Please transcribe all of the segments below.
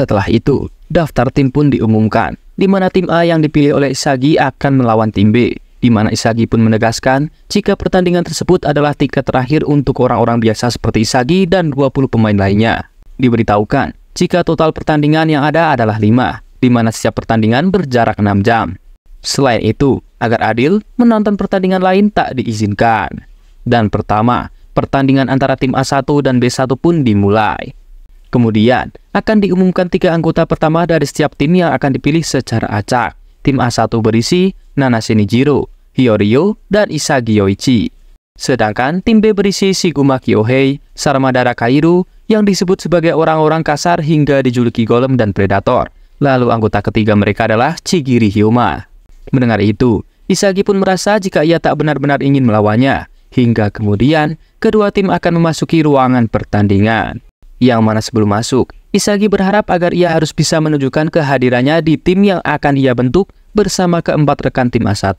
Setelah itu, daftar tim pun diumumkan, di mana tim A yang dipilih oleh Isagi akan melawan tim B, di mana Isagi pun menegaskan jika pertandingan tersebut adalah tiket terakhir untuk orang-orang biasa seperti Isagi dan 20 pemain lainnya. Diberitahukan, jika total pertandingan yang ada adalah 5, di mana setiap pertandingan berjarak 6 jam. Selain itu, agar adil, menonton pertandingan lain tak diizinkan. Dan pertama, pertandingan antara tim A1 dan B1 pun dimulai. Kemudian, akan diumumkan tiga anggota pertama dari setiap tim yang akan dipilih secara acak. Tim A1 berisi Nana Shinijiro, Hiorio, dan Isagi Yoichi. Sedangkan tim B berisi Shiguma Kyohei, Sarmadara Kairu, yang disebut sebagai orang-orang kasar hingga dijuluki golem dan predator. Lalu anggota ketiga mereka adalah Chigiri Hyuma. Mendengar itu, Isagi pun merasa jika ia tak benar-benar ingin melawannya. Hingga kemudian, kedua tim akan memasuki ruangan pertandingan yang mana sebelum masuk, Isagi berharap agar ia harus bisa menunjukkan kehadirannya di tim yang akan ia bentuk bersama keempat rekan tim A1.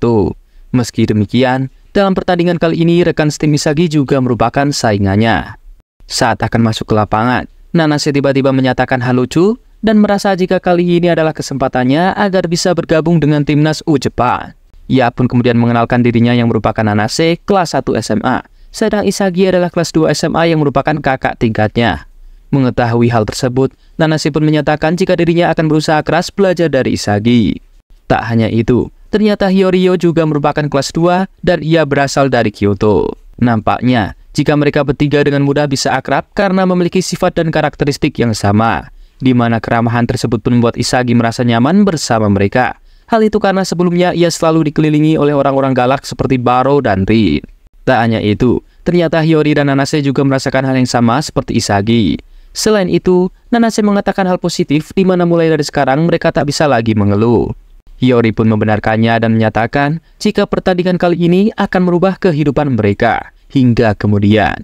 Meski demikian, dalam pertandingan kali ini rekan tim Isagi juga merupakan saingannya. Saat akan masuk ke lapangan, Nanase tiba-tiba menyatakan hal lucu dan merasa jika kali ini adalah kesempatannya agar bisa bergabung dengan timnas U Jepang. Ia pun kemudian mengenalkan dirinya yang merupakan Nanase kelas 1 SMA, sedang Isagi adalah kelas 2 SMA yang merupakan kakak tingkatnya. Mengetahui hal tersebut, Nanase pun menyatakan jika dirinya akan berusaha keras belajar dari Isagi. Tak hanya itu, ternyata Hyorio juga merupakan kelas 2 dan ia berasal dari Kyoto. Nampaknya, jika mereka bertiga dengan mudah bisa akrab karena memiliki sifat dan karakteristik yang sama, di mana keramahan tersebut pun membuat Isagi merasa nyaman bersama mereka. Hal itu karena sebelumnya ia selalu dikelilingi oleh orang-orang galak seperti Baro dan Rin. Tak hanya itu, ternyata Hiyori dan Nanase juga merasakan hal yang sama seperti Isagi. Selain itu, Nanase mengatakan hal positif di mana mulai dari sekarang mereka tak bisa lagi mengeluh. Hiyori pun membenarkannya dan menyatakan jika pertandingan kali ini akan merubah kehidupan mereka hingga kemudian.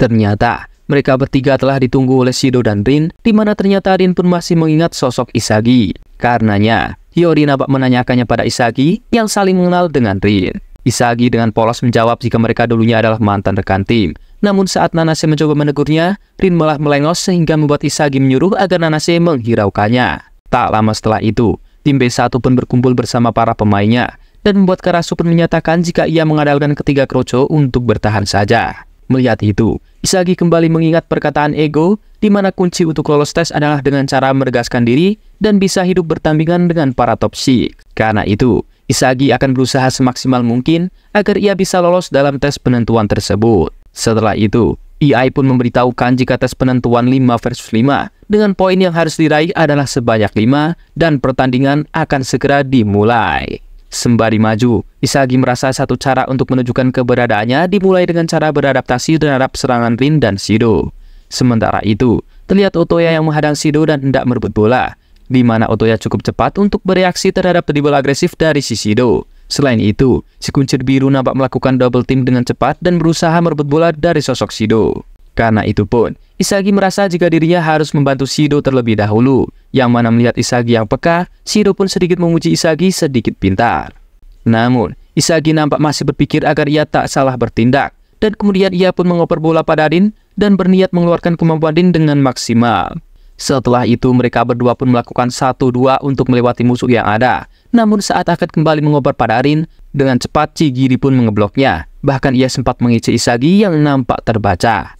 Ternyata, mereka bertiga telah ditunggu oleh Shido dan Rin, di mana ternyata Rin pun masih mengingat sosok Isagi. Karenanya, Hiyori nampak menanyakannya pada Isagi yang saling mengenal dengan Rin. Isagi dengan polos menjawab jika mereka dulunya adalah mantan rekan tim, namun saat Nanase mencoba menegurnya, Rin malah melengos sehingga membuat Isagi menyuruh agar Nanase menghiraukannya. Tak lama setelah itu, tim B1 pun berkumpul bersama para pemainnya dan membuat Karasu pun menyatakan jika ia mengandalkan ketiga Kroco untuk bertahan saja. Melihat itu, Isagi kembali mengingat perkataan ego di mana kunci untuk lolos tes adalah dengan cara meregaskan diri dan bisa hidup bertandingan dengan para top six. Karena itu, Isagi akan berusaha semaksimal mungkin agar ia bisa lolos dalam tes penentuan tersebut. Setelah itu, EI pun memberitahukan jika tes penentuan 5 versus 5 dengan poin yang harus diraih adalah sebanyak 5 dan pertandingan akan segera dimulai. Sembari maju, Isagi merasa satu cara untuk menunjukkan keberadaannya dimulai dengan cara beradaptasi terhadap serangan Rin dan Sido. Sementara itu, terlihat Otoya yang menghadang Sido dan hendak merebut bola, di mana Otoya cukup cepat untuk bereaksi terhadap dribble agresif dari si Sido. Selain itu, si kuncir biru nampak melakukan double team dengan cepat dan berusaha merebut bola dari sosok Sido. Karena itu pun, Isagi merasa jika dirinya harus membantu Sido terlebih dahulu. Yang mana melihat Isagi yang peka, Sido pun sedikit memuji Isagi sedikit pintar. Namun, Isagi nampak masih berpikir agar ia tak salah bertindak. Dan kemudian ia pun mengoper bola pada Din dan berniat mengeluarkan kemampuan Din dengan maksimal. Setelah itu mereka berdua pun melakukan satu dua untuk melewati musuh yang ada. Namun saat akan kembali mengobar pada Arin, dengan cepat Cigiri pun mengebloknya. Bahkan ia sempat mengici Isagi yang nampak terbaca.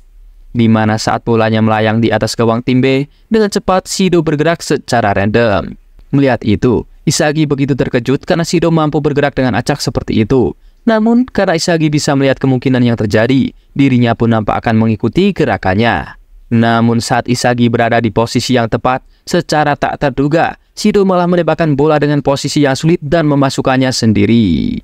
Di mana saat bolanya melayang di atas gawang tim B, dengan cepat Sido bergerak secara random. Melihat itu, Isagi begitu terkejut karena Sido mampu bergerak dengan acak seperti itu. Namun, karena Isagi bisa melihat kemungkinan yang terjadi, dirinya pun nampak akan mengikuti gerakannya. Namun saat Isagi berada di posisi yang tepat, secara tak terduga, Sido malah menembakkan bola dengan posisi yang sulit dan memasukkannya sendiri.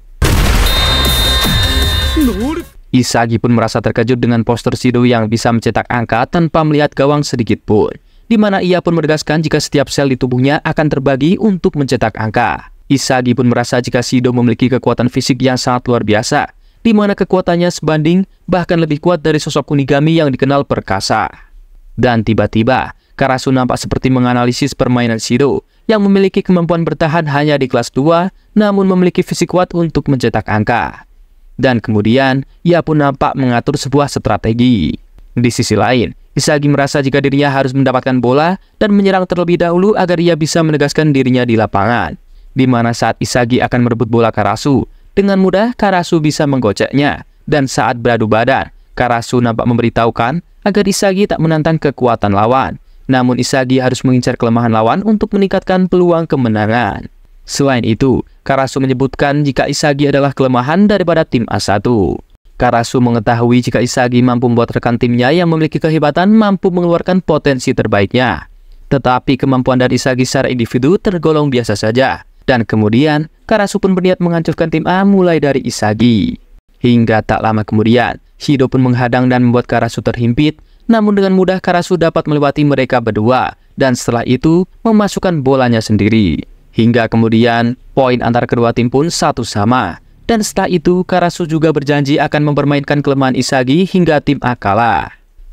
Isagi pun merasa terkejut dengan poster Sido yang bisa mencetak angka tanpa melihat gawang sedikit pun. Di mana ia pun menegaskan jika setiap sel di tubuhnya akan terbagi untuk mencetak angka. Isagi pun merasa jika Sido memiliki kekuatan fisik yang sangat luar biasa, di mana kekuatannya sebanding bahkan lebih kuat dari sosok Kunigami yang dikenal perkasa. Dan tiba-tiba, Karasu nampak seperti menganalisis permainan Sido, yang memiliki kemampuan bertahan hanya di kelas 2 namun memiliki fisik kuat untuk mencetak angka. Dan kemudian, ia pun nampak mengatur sebuah strategi. Di sisi lain, Isagi merasa jika dirinya harus mendapatkan bola dan menyerang terlebih dahulu agar ia bisa menegaskan dirinya di lapangan. Di mana saat Isagi akan merebut bola Karasu, dengan mudah Karasu bisa menggoceknya. Dan saat beradu badan, Karasu nampak memberitahukan agar Isagi tak menantang kekuatan lawan namun Isagi harus mengincar kelemahan lawan untuk meningkatkan peluang kemenangan. Selain itu, Karasu menyebutkan jika Isagi adalah kelemahan daripada tim A1. Karasu mengetahui jika Isagi mampu membuat rekan timnya yang memiliki kehebatan mampu mengeluarkan potensi terbaiknya. Tetapi kemampuan dari Isagi secara individu tergolong biasa saja. Dan kemudian, Karasu pun berniat menghancurkan tim A mulai dari Isagi. Hingga tak lama kemudian, Shido pun menghadang dan membuat Karasu terhimpit namun dengan mudah Karasu dapat melewati mereka berdua dan setelah itu memasukkan bolanya sendiri. Hingga kemudian poin antar kedua tim pun satu sama. Dan setelah itu Karasu juga berjanji akan mempermainkan kelemahan Isagi hingga tim A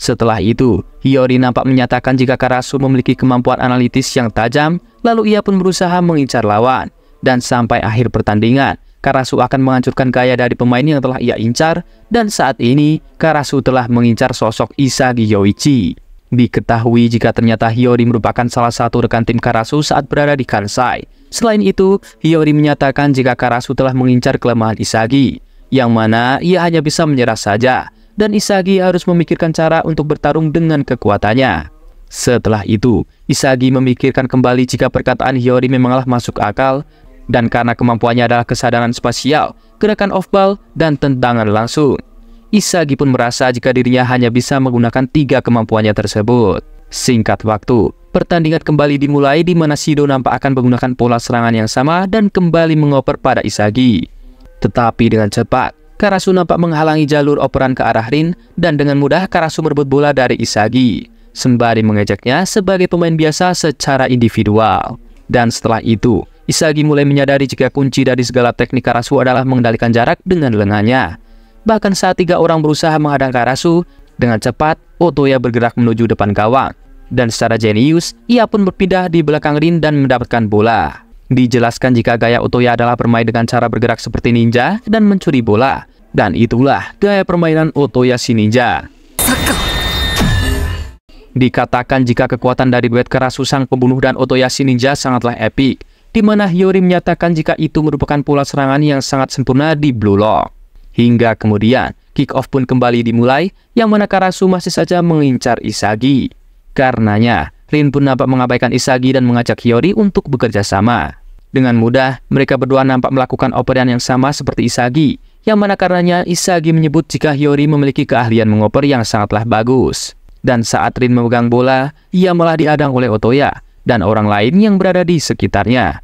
Setelah itu, Hiyori nampak menyatakan jika Karasu memiliki kemampuan analitis yang tajam, lalu ia pun berusaha mengincar lawan. Dan sampai akhir pertandingan, Karasu akan menghancurkan gaya dari pemain yang telah ia incar, dan saat ini Karasu telah mengincar sosok Isagi Yoichi. Diketahui jika ternyata Hiyori merupakan salah satu rekan tim Karasu saat berada di Kansai. Selain itu, Hiyori menyatakan jika Karasu telah mengincar kelemahan Isagi, yang mana ia hanya bisa menyerah saja, dan Isagi harus memikirkan cara untuk bertarung dengan kekuatannya. Setelah itu, Isagi memikirkan kembali jika perkataan Hiyori memanglah masuk akal dan karena kemampuannya adalah kesadaran spasial, gerakan off-ball, dan tendangan langsung. Isagi pun merasa jika dirinya hanya bisa menggunakan tiga kemampuannya tersebut. Singkat waktu, pertandingan kembali dimulai di mana Sido nampak akan menggunakan pola serangan yang sama dan kembali mengoper pada Isagi. Tetapi dengan cepat, Karasu nampak menghalangi jalur operan ke arah Rin dan dengan mudah Karasu merebut bola dari Isagi, sembari mengejeknya sebagai pemain biasa secara individual. Dan setelah itu, Isagi mulai menyadari jika kunci dari segala teknik Karasu adalah mengendalikan jarak dengan lengannya. Bahkan saat tiga orang berusaha menghadang Karasu, dengan cepat Otoya bergerak menuju depan gawang. Dan secara jenius, ia pun berpindah di belakang Rin dan mendapatkan bola. Dijelaskan jika gaya Otoya adalah bermain dengan cara bergerak seperti ninja dan mencuri bola. Dan itulah gaya permainan Otoya si ninja. Dikatakan jika kekuatan dari duet Karasu sang pembunuh dan Otoya si ninja sangatlah epik di mana Hyori menyatakan jika itu merupakan pola serangan yang sangat sempurna di Blue Lock. Hingga kemudian, kick-off pun kembali dimulai, yang mana Karasu masih saja mengincar Isagi. Karenanya, Rin pun nampak mengabaikan Isagi dan mengajak Hyori untuk bekerja sama. Dengan mudah, mereka berdua nampak melakukan operan yang sama seperti Isagi, yang mana karenanya Isagi menyebut jika Hyori memiliki keahlian mengoper yang sangatlah bagus. Dan saat Rin memegang bola, ia malah diadang oleh Otoya dan orang lain yang berada di sekitarnya.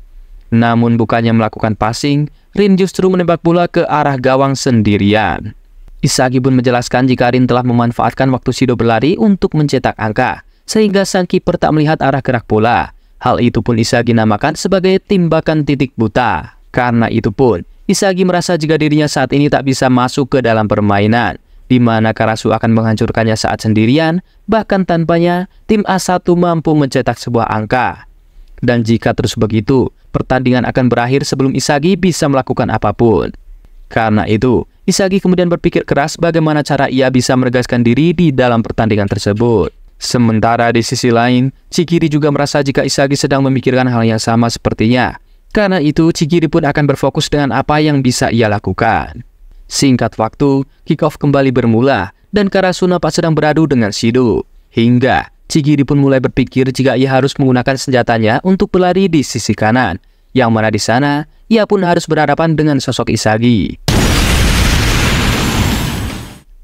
Namun bukannya melakukan passing, Rin justru menembak bola ke arah gawang sendirian. Isagi pun menjelaskan jika Rin telah memanfaatkan waktu Sido berlari untuk mencetak angka, sehingga sang kiper tak melihat arah gerak bola. Hal itu pun Isagi namakan sebagai timbakan titik buta. Karena itu pun, Isagi merasa jika dirinya saat ini tak bisa masuk ke dalam permainan, di mana Karasu akan menghancurkannya saat sendirian, bahkan tanpanya, tim A1 mampu mencetak sebuah angka. Dan jika terus begitu, pertandingan akan berakhir sebelum Isagi bisa melakukan apapun. Karena itu, Isagi kemudian berpikir keras bagaimana cara ia bisa meregaskan diri di dalam pertandingan tersebut. Sementara di sisi lain, Chikiri juga merasa jika Isagi sedang memikirkan hal yang sama sepertinya. Karena itu, Chikiri pun akan berfokus dengan apa yang bisa ia lakukan. Singkat waktu, kickoff kembali bermula dan Karasuna pas sedang beradu dengan Shido. Hingga Cigiri pun mulai berpikir jika ia harus menggunakan senjatanya untuk berlari di sisi kanan, yang mana di sana ia pun harus berhadapan dengan sosok Isagi.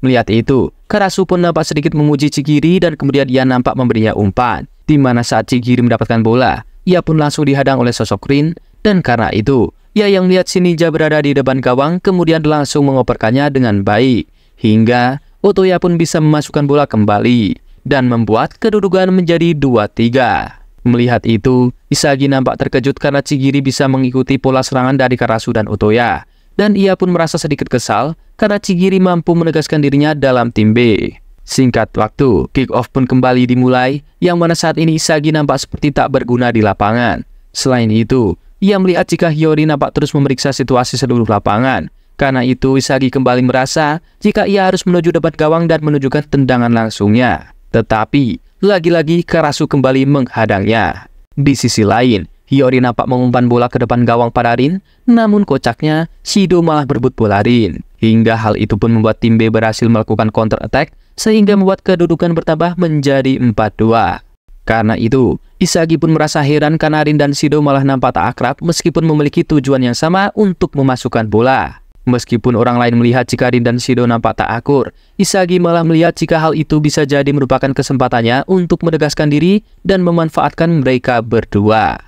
Melihat itu, Karasu pun nampak sedikit memuji Cigiri dan kemudian ia nampak memberinya umpan, di mana saat Cigiri mendapatkan bola, ia pun langsung dihadang oleh sosok Rin, dan karena itu, ia yang melihat si ninja berada di depan gawang kemudian langsung mengoperkannya dengan baik, hingga Otoya pun bisa memasukkan bola kembali dan membuat kedudukan menjadi 2-3. Melihat itu, Isagi nampak terkejut karena Chigiri bisa mengikuti pola serangan dari Karasu dan Otoya. Dan ia pun merasa sedikit kesal karena Chigiri mampu menegaskan dirinya dalam tim B. Singkat waktu, kick-off pun kembali dimulai, yang mana saat ini Isagi nampak seperti tak berguna di lapangan. Selain itu, ia melihat jika Hiyori nampak terus memeriksa situasi seluruh lapangan. Karena itu, Isagi kembali merasa jika ia harus menuju debat gawang dan menunjukkan tendangan langsungnya. Tetapi, lagi-lagi Karasu kembali menghadangnya. Di sisi lain, Hiyori nampak mengumpan bola ke depan gawang pada Rin, namun kocaknya, Shido malah berebut bola Rin. Hingga hal itu pun membuat tim B berhasil melakukan counter attack, sehingga membuat kedudukan bertambah menjadi 4-2. Karena itu, Isagi pun merasa heran karena Rin dan Shido malah nampak tak akrab meskipun memiliki tujuan yang sama untuk memasukkan bola. Meskipun orang lain melihat jika Rin dan Shido nampak tak akur, Isagi malah melihat jika hal itu bisa jadi merupakan kesempatannya untuk menegaskan diri dan memanfaatkan mereka berdua.